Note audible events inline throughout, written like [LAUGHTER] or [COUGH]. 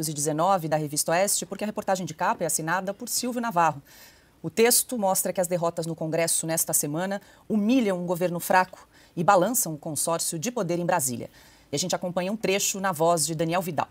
219 da Revista Oeste, porque a reportagem de capa é assinada por Silvio Navarro. O texto mostra que as derrotas no Congresso nesta semana humilham um governo fraco e balançam o um consórcio de poder em Brasília. E a gente acompanha um trecho na voz de Daniel Vidal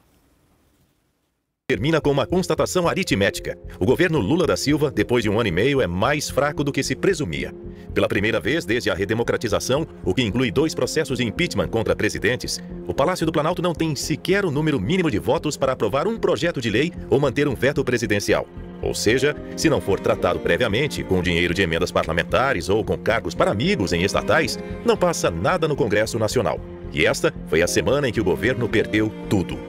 termina com uma constatação aritmética. O governo Lula da Silva, depois de um ano e meio, é mais fraco do que se presumia. Pela primeira vez desde a redemocratização, o que inclui dois processos de impeachment contra presidentes, o Palácio do Planalto não tem sequer o número mínimo de votos para aprovar um projeto de lei ou manter um veto presidencial. Ou seja, se não for tratado previamente, com dinheiro de emendas parlamentares ou com cargos para amigos em estatais, não passa nada no Congresso Nacional. E esta foi a semana em que o governo perdeu tudo.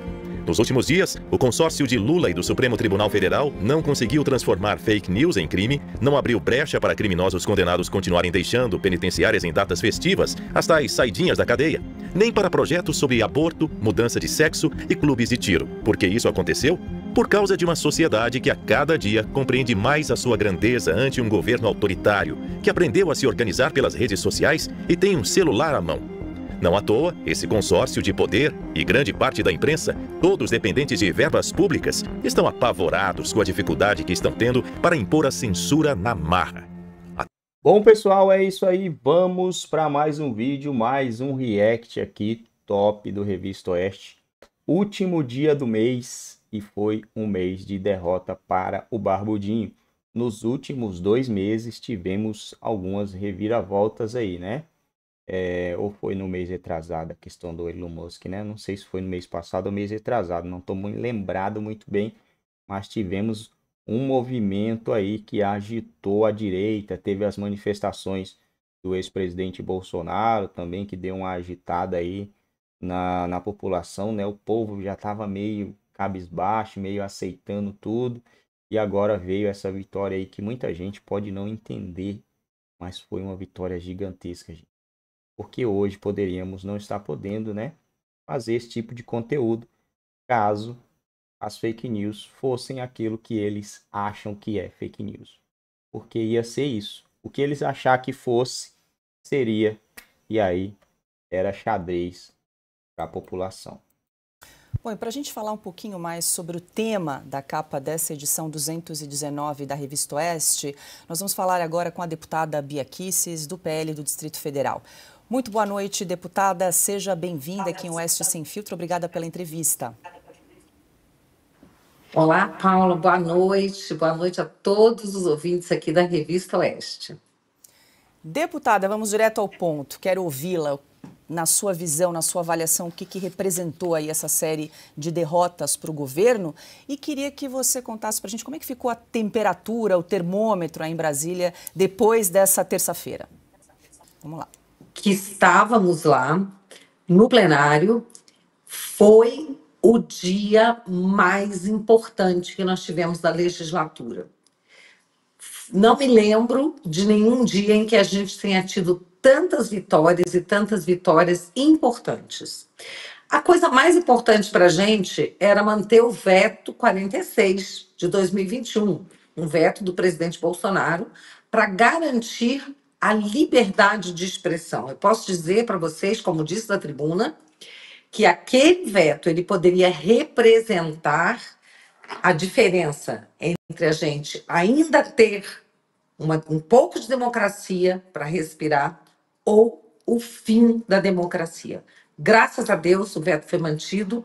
Nos últimos dias, o consórcio de Lula e do Supremo Tribunal Federal não conseguiu transformar fake news em crime, não abriu brecha para criminosos condenados continuarem deixando penitenciárias em datas festivas, as tais saidinhas da cadeia, nem para projetos sobre aborto, mudança de sexo e clubes de tiro. Porque isso aconteceu? Por causa de uma sociedade que a cada dia compreende mais a sua grandeza ante um governo autoritário, que aprendeu a se organizar pelas redes sociais e tem um celular à mão não à toa, esse consórcio de poder e grande parte da imprensa, todos dependentes de verbas públicas, estão apavorados com a dificuldade que estão tendo para impor a censura na marra. Bom, pessoal, é isso aí. Vamos para mais um vídeo, mais um react aqui top do Revista Oeste. Último dia do mês e foi um mês de derrota para o Barbudinho. Nos últimos dois meses tivemos algumas reviravoltas aí, né? é, ou foi no mês retrasado a questão do Elon Musk, né? Não sei se foi no mês passado ou mês retrasado, não estou muito lembrado muito bem, mas tivemos um movimento aí que agitou a direita, teve as manifestações do ex-presidente Bolsonaro também, que deu uma agitada aí na, na população, né? O povo já estava meio cabisbaixo, meio aceitando tudo, e agora veio essa vitória aí que muita gente pode não entender, mas foi uma vitória gigantesca, gente porque hoje poderíamos não estar podendo né, fazer esse tipo de conteúdo caso as fake news fossem aquilo que eles acham que é fake news. Porque ia ser isso. O que eles achar que fosse seria, e aí era xadrez para a população. Bom, e para a gente falar um pouquinho mais sobre o tema da capa dessa edição 219 da Revista Oeste, nós vamos falar agora com a deputada Bia Kisses, do PL do Distrito Federal. Muito boa noite, deputada. Seja bem-vinda aqui em Oeste Sem Filtro. Obrigada pela entrevista. Olá, Paulo. Boa noite. Boa noite a todos os ouvintes aqui da Revista Oeste. Deputada, vamos direto ao ponto. Quero ouvi-la na sua visão, na sua avaliação, o que, que representou aí essa série de derrotas para o governo e queria que você contasse para a gente como é que ficou a temperatura, o termômetro aí em Brasília depois dessa terça-feira. Vamos lá que estávamos lá no plenário foi o dia mais importante que nós tivemos da legislatura. Não me lembro de nenhum dia em que a gente tenha tido tantas vitórias e tantas vitórias importantes. A coisa mais importante para a gente era manter o veto 46 de 2021, um veto do presidente Bolsonaro para garantir a liberdade de expressão. Eu posso dizer para vocês, como disse na tribuna, que aquele veto ele poderia representar a diferença entre a gente ainda ter uma, um pouco de democracia para respirar ou o fim da democracia. Graças a Deus, o veto foi mantido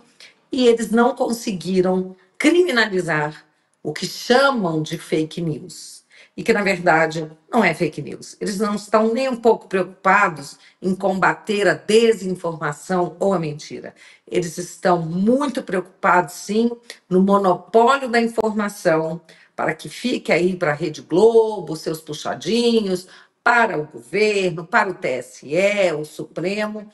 e eles não conseguiram criminalizar o que chamam de fake news e que, na verdade, não é fake news. Eles não estão nem um pouco preocupados em combater a desinformação ou a mentira. Eles estão muito preocupados, sim, no monopólio da informação, para que fique aí para a Rede Globo, seus puxadinhos, para o governo, para o TSE, o Supremo,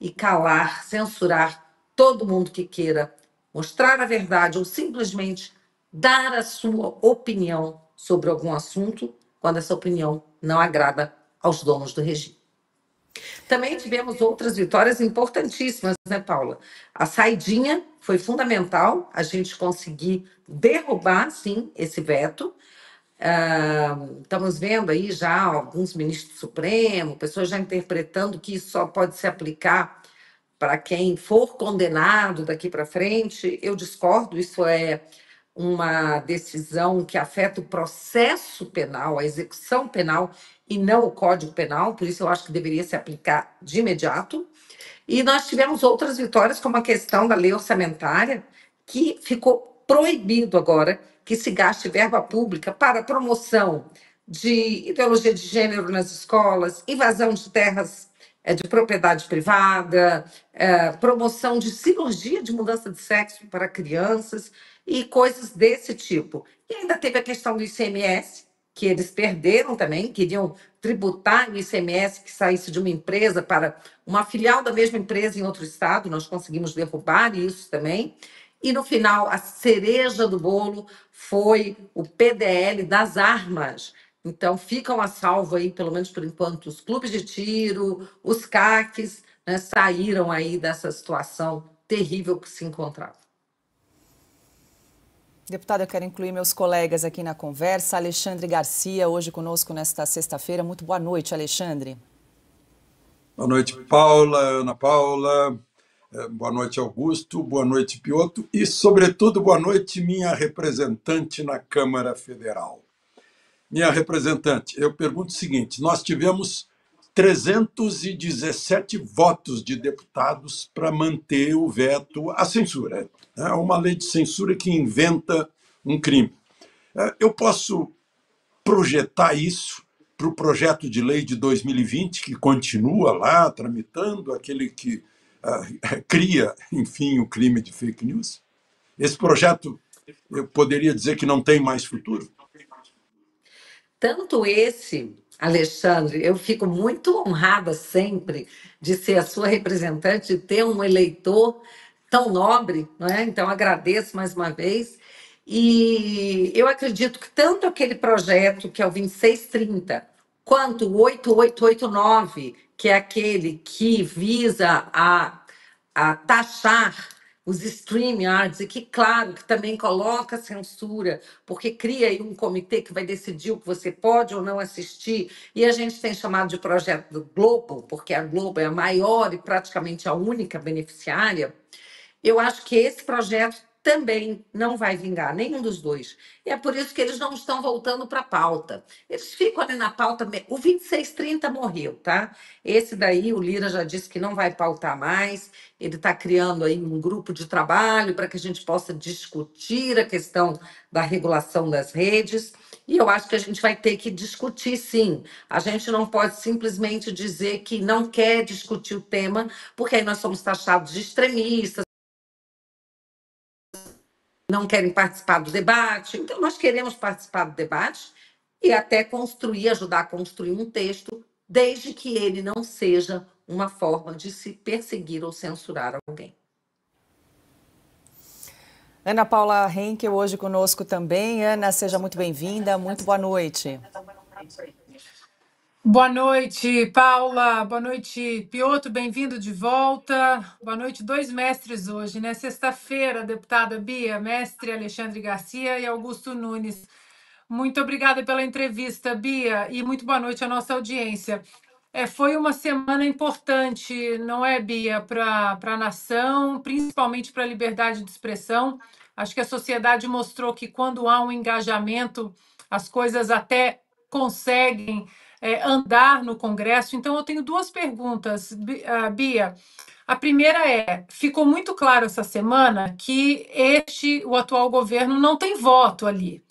e calar, censurar todo mundo que queira mostrar a verdade ou simplesmente dar a sua opinião sobre algum assunto quando essa opinião não agrada aos donos do regime. Também tivemos outras vitórias importantíssimas, né, Paula? A saidinha foi fundamental, a gente conseguir derrubar, sim, esse veto. Uh, estamos vendo aí já alguns ministros do Supremo, pessoas já interpretando que isso só pode se aplicar para quem for condenado daqui para frente. Eu discordo, isso é uma decisão que afeta o processo penal, a execução penal e não o Código Penal, por isso eu acho que deveria se aplicar de imediato. E nós tivemos outras vitórias, como a questão da lei orçamentária, que ficou proibido agora que se gaste verba pública para promoção de ideologia de gênero nas escolas, invasão de terras eh, de propriedade privada, eh, promoção de cirurgia de mudança de sexo para crianças e coisas desse tipo. E ainda teve a questão do ICMS, que eles perderam também, queriam tributar o ICMS que saísse de uma empresa para uma filial da mesma empresa em outro estado, nós conseguimos derrubar isso também. E no final, a cereja do bolo foi o PDL das armas. Então, ficam a salvo aí, pelo menos por enquanto, os clubes de tiro, os CACs, né, saíram aí dessa situação terrível que se encontrava. Deputado, eu quero incluir meus colegas aqui na conversa. Alexandre Garcia, hoje conosco nesta sexta-feira. Muito boa noite, Alexandre. Boa noite, Paula, Ana Paula. É, boa noite, Augusto. Boa noite, Pioto. E, sobretudo, boa noite, minha representante na Câmara Federal. Minha representante, eu pergunto o seguinte: nós tivemos 317 votos de deputados para manter o veto à censura. É uma lei de censura que inventa um crime. É, eu posso projetar isso para o projeto de lei de 2020, que continua lá tramitando, aquele que ah, [LAUGHS] cria, enfim, o crime de fake news? Esse projeto, eu poderia dizer que não tem mais futuro? Tanto esse, Alexandre, eu fico muito honrada sempre de ser a sua representante, de ter um eleitor tão nobre, não é? Então agradeço mais uma vez. E eu acredito que tanto aquele projeto que é o 2630, quanto o 8889, que é aquele que visa a, a taxar os streaming arts, e que, claro, que também coloca censura, porque cria aí um comitê que vai decidir o que você pode ou não assistir. E a gente tem chamado de projeto do Globo, porque a Globo é a maior e praticamente a única beneficiária. Eu acho que esse projeto também não vai vingar, nenhum dos dois. E é por isso que eles não estão voltando para a pauta. Eles ficam ali na pauta. O 2630 morreu, tá? Esse daí, o Lira já disse que não vai pautar mais. Ele está criando aí um grupo de trabalho para que a gente possa discutir a questão da regulação das redes. E eu acho que a gente vai ter que discutir, sim. A gente não pode simplesmente dizer que não quer discutir o tema, porque aí nós somos taxados de extremistas não querem participar do debate. Então, nós queremos participar do debate e até construir, ajudar a construir um texto, desde que ele não seja uma forma de se perseguir ou censurar alguém. Ana Paula Henkel, hoje conosco também. Ana, seja muito bem-vinda, muito boa noite. Boa noite, Paula. Boa noite, Pioto. Bem-vindo de volta. Boa noite, dois mestres hoje, né? Sexta-feira, deputada Bia, mestre Alexandre Garcia e Augusto Nunes. Muito obrigada pela entrevista, Bia, e muito boa noite à nossa audiência. É, foi uma semana importante, não é, Bia, para a nação, principalmente para a liberdade de expressão. Acho que a sociedade mostrou que quando há um engajamento, as coisas até conseguem é, andar no Congresso. Então, eu tenho duas perguntas, ah, Bia. A primeira é: ficou muito claro essa semana que este, o atual governo, não tem voto ali.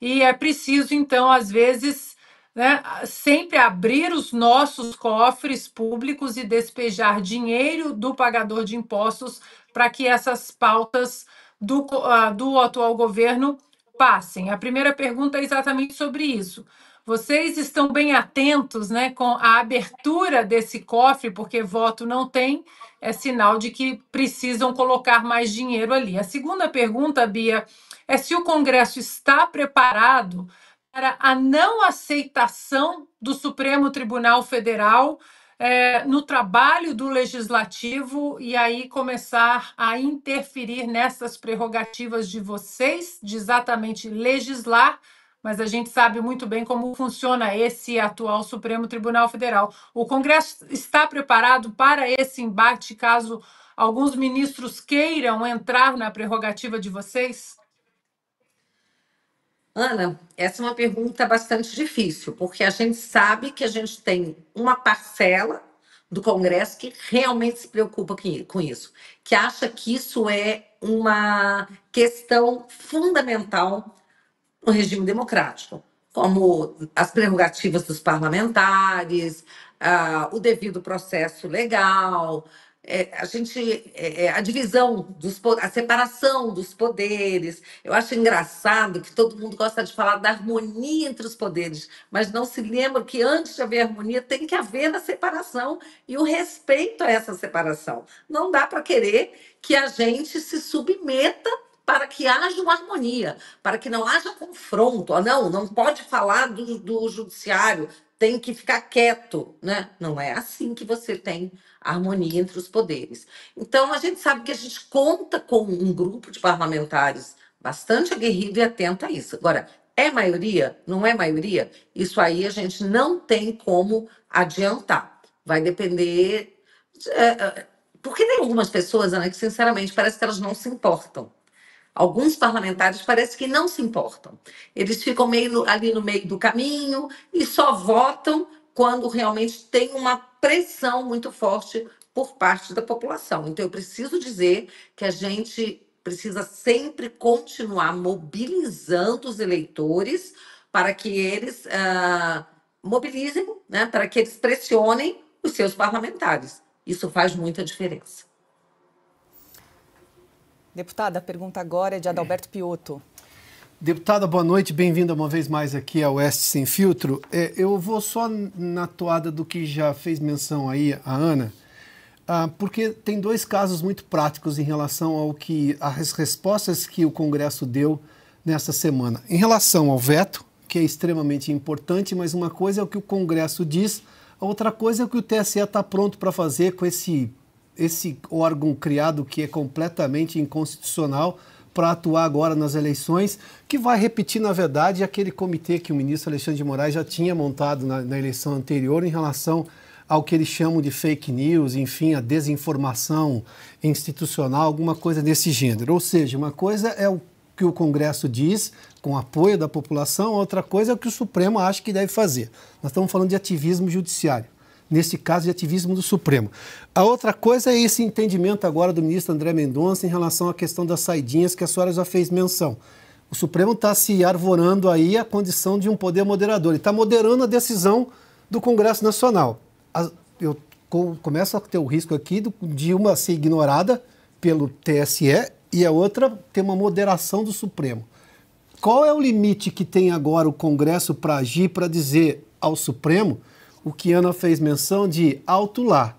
E é preciso, então, às vezes, né, sempre abrir os nossos cofres públicos e despejar dinheiro do pagador de impostos para que essas pautas do, ah, do atual governo passem. A primeira pergunta é exatamente sobre isso. Vocês estão bem atentos né, com a abertura desse cofre, porque voto não tem, é sinal de que precisam colocar mais dinheiro ali. A segunda pergunta, Bia, é se o Congresso está preparado para a não aceitação do Supremo Tribunal Federal é, no trabalho do legislativo e aí começar a interferir nessas prerrogativas de vocês, de exatamente legislar mas a gente sabe muito bem como funciona esse atual Supremo Tribunal Federal. O Congresso está preparado para esse embate caso alguns ministros queiram entrar na prerrogativa de vocês? Ana, essa é uma pergunta bastante difícil, porque a gente sabe que a gente tem uma parcela do Congresso que realmente se preocupa com isso, que acha que isso é uma questão fundamental no regime democrático, como as prerrogativas dos parlamentares, o devido processo legal, é, a gente é, é a divisão dos a separação dos poderes eu acho engraçado que todo mundo gosta de falar da harmonia entre os poderes mas não se lembra que antes de haver harmonia tem que haver a separação e o respeito a essa separação não dá para querer que a gente se submeta para que haja uma harmonia, para que não haja confronto. Ah, não, não pode falar do, do judiciário, tem que ficar quieto, né? Não é assim que você tem harmonia entre os poderes. Então, a gente sabe que a gente conta com um grupo de parlamentares bastante aguerrido e atento a isso. Agora, é maioria? Não é maioria? Isso aí a gente não tem como adiantar. Vai depender. De... É, é, porque tem algumas pessoas, Ana, que sinceramente parece que elas não se importam. Alguns parlamentares parece que não se importam. Eles ficam meio ali no meio do caminho e só votam quando realmente tem uma pressão muito forte por parte da população. Então eu preciso dizer que a gente precisa sempre continuar mobilizando os eleitores para que eles ah, mobilizem, né, para que eles pressionem os seus parlamentares. Isso faz muita diferença. Deputada, a pergunta agora é de Adalberto Piotto. Deputada, boa noite, bem-vinda uma vez mais aqui ao Oeste Sem Filtro. É, eu vou só na toada do que já fez menção aí a Ana, ah, porque tem dois casos muito práticos em relação ao que as respostas que o Congresso deu nessa semana. Em relação ao veto, que é extremamente importante, mas uma coisa é o que o Congresso diz, a outra coisa é o que o TSE está pronto para fazer com esse esse órgão criado que é completamente inconstitucional para atuar agora nas eleições, que vai repetir, na verdade, aquele comitê que o ministro Alexandre de Moraes já tinha montado na, na eleição anterior em relação ao que eles chamam de fake news, enfim, a desinformação institucional, alguma coisa desse gênero. Ou seja, uma coisa é o que o Congresso diz, com apoio da população, outra coisa é o que o Supremo acha que deve fazer. Nós estamos falando de ativismo judiciário neste caso de ativismo do Supremo. A outra coisa é esse entendimento agora do ministro André Mendonça em relação à questão das saidinhas que a senhora já fez menção. O Supremo está se arvorando aí a condição de um poder moderador. Ele está moderando a decisão do Congresso Nacional. Eu começo a ter o risco aqui de uma ser ignorada pelo TSE e a outra ter uma moderação do Supremo. Qual é o limite que tem agora o Congresso para agir, para dizer ao Supremo o que Ana fez menção de alto lá.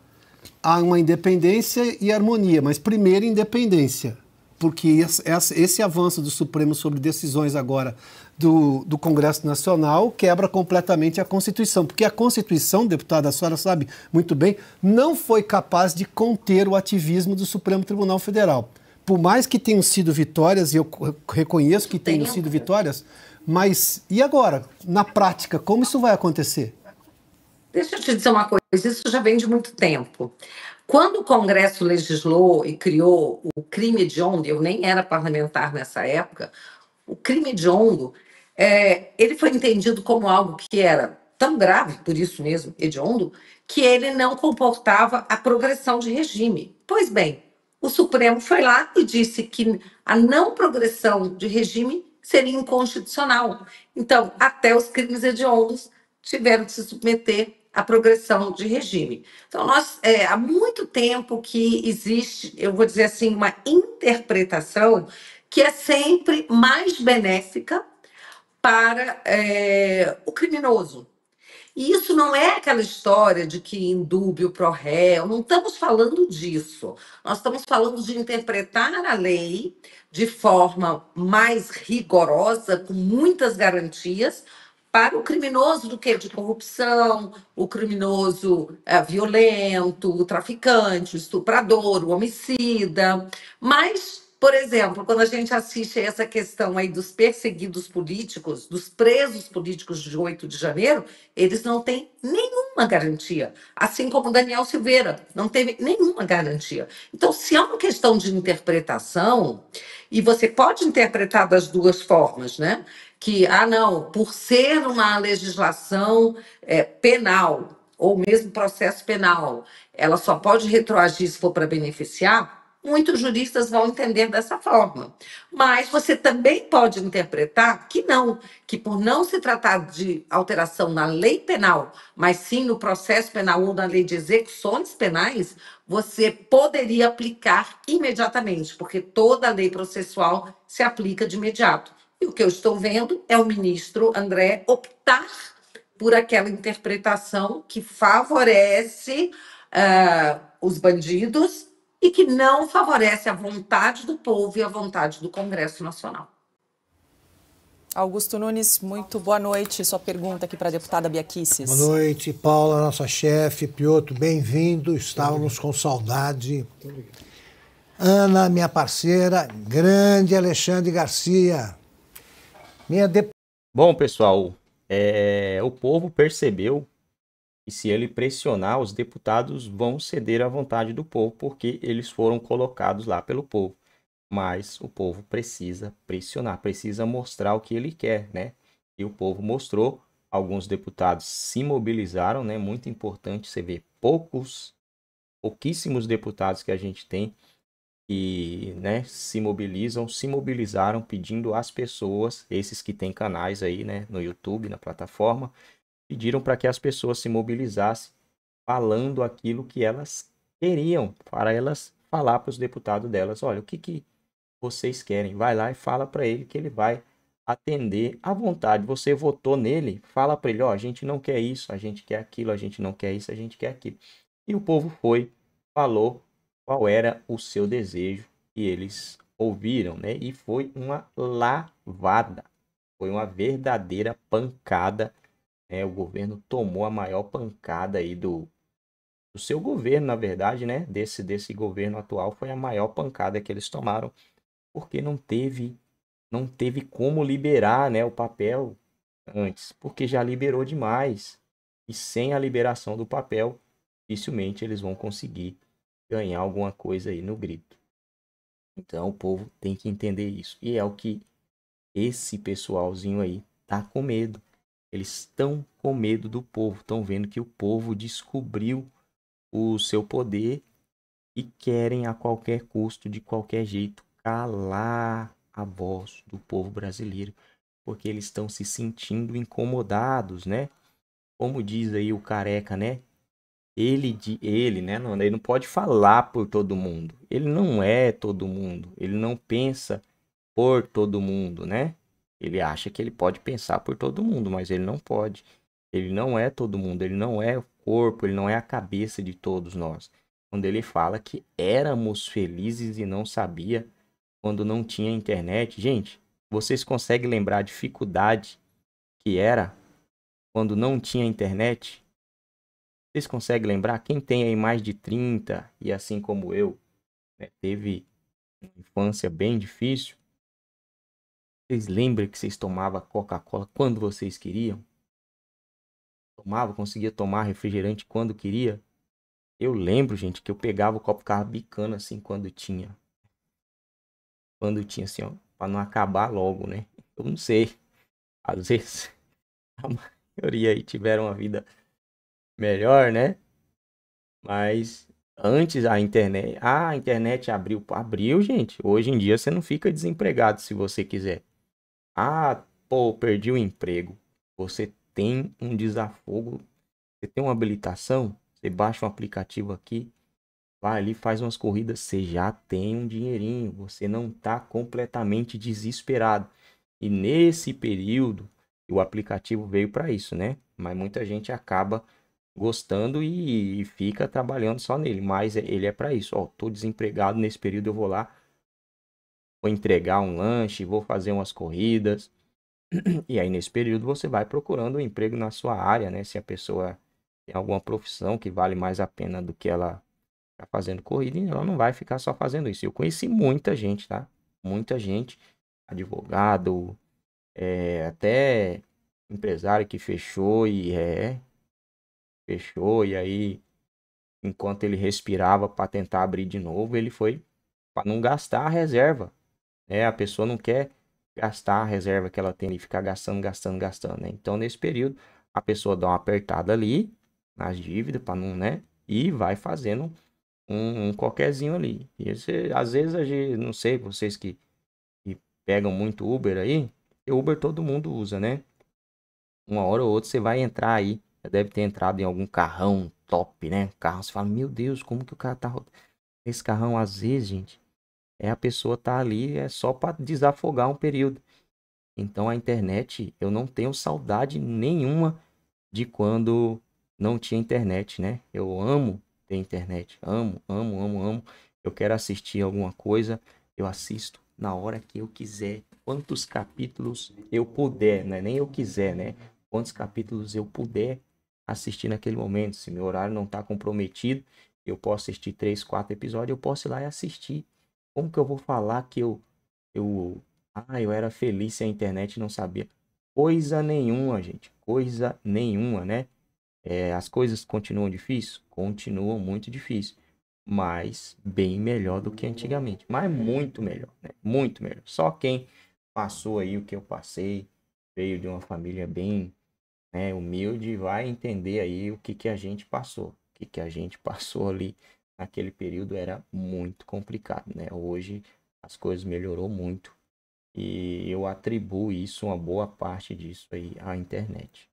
Há uma independência e harmonia, mas primeiro independência, porque esse avanço do Supremo sobre decisões agora do, do Congresso Nacional quebra completamente a Constituição, porque a Constituição, deputada, a senhora sabe muito bem, não foi capaz de conter o ativismo do Supremo Tribunal Federal. Por mais que tenham sido vitórias, e eu reconheço que tenham sido vitórias, mas e agora? Na prática, como isso vai acontecer? Deixa eu te dizer uma coisa, isso já vem de muito tempo. Quando o Congresso legislou e criou o crime de onda, eu nem era parlamentar nessa época, o crime de é, ele foi entendido como algo que era tão grave, por isso mesmo, hediondo, que ele não comportava a progressão de regime. Pois bem, o Supremo foi lá e disse que a não progressão de regime seria inconstitucional. Então, até os crimes hediondos tiveram que se submeter a progressão de regime. Então, nós, é, há muito tempo que existe, eu vou dizer assim, uma interpretação que é sempre mais benéfica para é, o criminoso. E isso não é aquela história de que indúbio pro réu, não estamos falando disso. Nós estamos falando de interpretar a lei de forma mais rigorosa, com muitas garantias, para o criminoso do que? De corrupção, o criminoso é, violento, o traficante, o estuprador, o homicida. Mas, por exemplo, quando a gente assiste a essa questão aí dos perseguidos políticos, dos presos políticos de 8 de janeiro, eles não têm nenhum nenhuma garantia. Assim como Daniel Silveira não teve nenhuma garantia. Então, se é uma questão de interpretação, e você pode interpretar das duas formas, né? Que, ah, não, por ser uma legislação é, penal, ou mesmo processo penal, ela só pode retroagir se for para beneficiar. Muitos juristas vão entender dessa forma. Mas você também pode interpretar que não, que por não se tratar de alteração na lei penal, mas sim no processo penal ou na lei de execuções penais, você poderia aplicar imediatamente, porque toda a lei processual se aplica de imediato. E o que eu estou vendo é o ministro André optar por aquela interpretação que favorece uh, os bandidos e que não favorece a vontade do povo e a vontade do Congresso Nacional. Augusto Nunes, muito boa noite. Sua pergunta aqui para a deputada Biaquices. Boa noite, Paula, nossa chefe. Pioto, bem-vindo. Estávamos com saudade. Ana, minha parceira, grande Alexandre Garcia. Minha de... Bom, pessoal, é, o povo percebeu e se ele pressionar, os deputados vão ceder à vontade do povo, porque eles foram colocados lá pelo povo. Mas o povo precisa pressionar, precisa mostrar o que ele quer, né? E o povo mostrou, alguns deputados se mobilizaram, né? Muito importante você ver poucos, pouquíssimos deputados que a gente tem que né, se mobilizam, se mobilizaram pedindo às pessoas, esses que têm canais aí né, no YouTube, na plataforma, pediram para que as pessoas se mobilizassem falando aquilo que elas queriam, para elas falar para os deputados delas, olha, o que, que vocês querem? Vai lá e fala para ele que ele vai atender à vontade. Você votou nele, fala para ele, ó, oh, a gente não quer isso, a gente quer aquilo, a gente não quer isso, a gente quer aquilo. E o povo foi, falou qual era o seu desejo e eles ouviram, né? E foi uma lavada, foi uma verdadeira pancada né? O governo tomou a maior pancada aí do, do seu governo, na verdade, né? Desse, desse governo atual foi a maior pancada que eles tomaram, porque não teve não teve como liberar, né, o papel antes, porque já liberou demais. E sem a liberação do papel, dificilmente eles vão conseguir ganhar alguma coisa aí no grito. Então o povo tem que entender isso. E é o que esse pessoalzinho aí tá com medo. Eles estão com medo do povo, estão vendo que o povo descobriu o seu poder e querem a qualquer custo, de qualquer jeito, calar a voz do povo brasileiro, porque eles estão se sentindo incomodados, né? Como diz aí o careca, né? Ele de ele, né? Não, ele não pode falar por todo mundo. Ele não é todo mundo. Ele não pensa por todo mundo, né? Ele acha que ele pode pensar por todo mundo, mas ele não pode. Ele não é todo mundo, ele não é o corpo, ele não é a cabeça de todos nós. Quando ele fala que éramos felizes e não sabia quando não tinha internet, gente, vocês conseguem lembrar a dificuldade que era quando não tinha internet? Vocês conseguem lembrar? Quem tem aí mais de 30 e assim como eu, né, teve uma infância bem difícil, vocês lembram que vocês tomavam Coca-Cola quando vocês queriam? Tomava, conseguia tomar refrigerante quando queria? Eu lembro, gente, que eu pegava o copo ficava bicando assim quando tinha. Quando tinha assim, ó, para não acabar logo, né? Eu não sei. Às vezes [LAUGHS] a maioria aí tiveram uma vida melhor, né? Mas antes a internet, ah, a internet abriu, abriu, gente. Hoje em dia você não fica desempregado se você quiser. Ah, pô, perdi o emprego. Você tem um desafogo, você tem uma habilitação, você baixa um aplicativo aqui, vai ali, faz umas corridas, você já tem um dinheirinho, você não está completamente desesperado. E nesse período, o aplicativo veio para isso, né? Mas muita gente acaba gostando e, fica trabalhando só nele, mas ele é para isso. Ó, tô desempregado nesse período, eu vou lá, vou entregar um lanche, vou fazer umas corridas. [CLEARS THROAT] E aí, nesse período, você vai procurando um emprego na sua área, né? Se a pessoa tem alguma profissão que vale mais a pena do que ela tá fazendo corrida, ela não vai ficar só fazendo isso. Eu conheci muita gente, tá? Muita gente, advogado, é, até empresário que fechou e é, fechou, e aí, enquanto ele respirava para tentar abrir de novo, ele foi para não gastar a reserva. Né? A pessoa não quer gastar a reserva que ela tem e ficar gastando, gastando, gastando. Né? Então, nesse período, a pessoa dá uma apertada ali nas dívidas para não, né? E vai fazendo um, um qualquerzinho ali. E esse, às vezes, a gente, não sei, vocês que, que pegam muito Uber aí, Uber todo mundo usa, né? Uma hora ou outra você vai entrar aí. Já deve ter entrado em algum carrão top, né? Carro, você fala, meu Deus, como que o cara tá rodando? Esse carrão, às vezes, gente, é a pessoa tá ali é só para desafogar um período. Então a internet, eu não tenho saudade nenhuma de quando não tinha internet, né? Eu amo ter internet, amo, amo, amo, amo. Eu quero assistir alguma coisa, eu assisto na hora que eu quiser, quantos capítulos eu puder, né? Nem eu quiser, né? Quantos capítulos eu puder assistir naquele momento. Se meu horário não está comprometido, eu posso assistir três, quatro episódios, eu posso ir lá e assistir. Como que eu vou falar que eu, eu, ah, eu era feliz sem a internet não sabia? Coisa nenhuma, gente. Coisa nenhuma, né? É, as coisas continuam difíceis? Continuam muito difíceis. Mas bem melhor do que antigamente. Mas muito melhor, né? Muito melhor. Só quem passou aí o que eu passei, veio de uma família bem né, humilde, vai entender aí o que, que a gente passou. O que, que a gente [LAUGHS] passou ali naquele período era muito complicado, né? Hoje as coisas melhorou muito e eu atribuo isso, uma boa parte disso aí, à internet.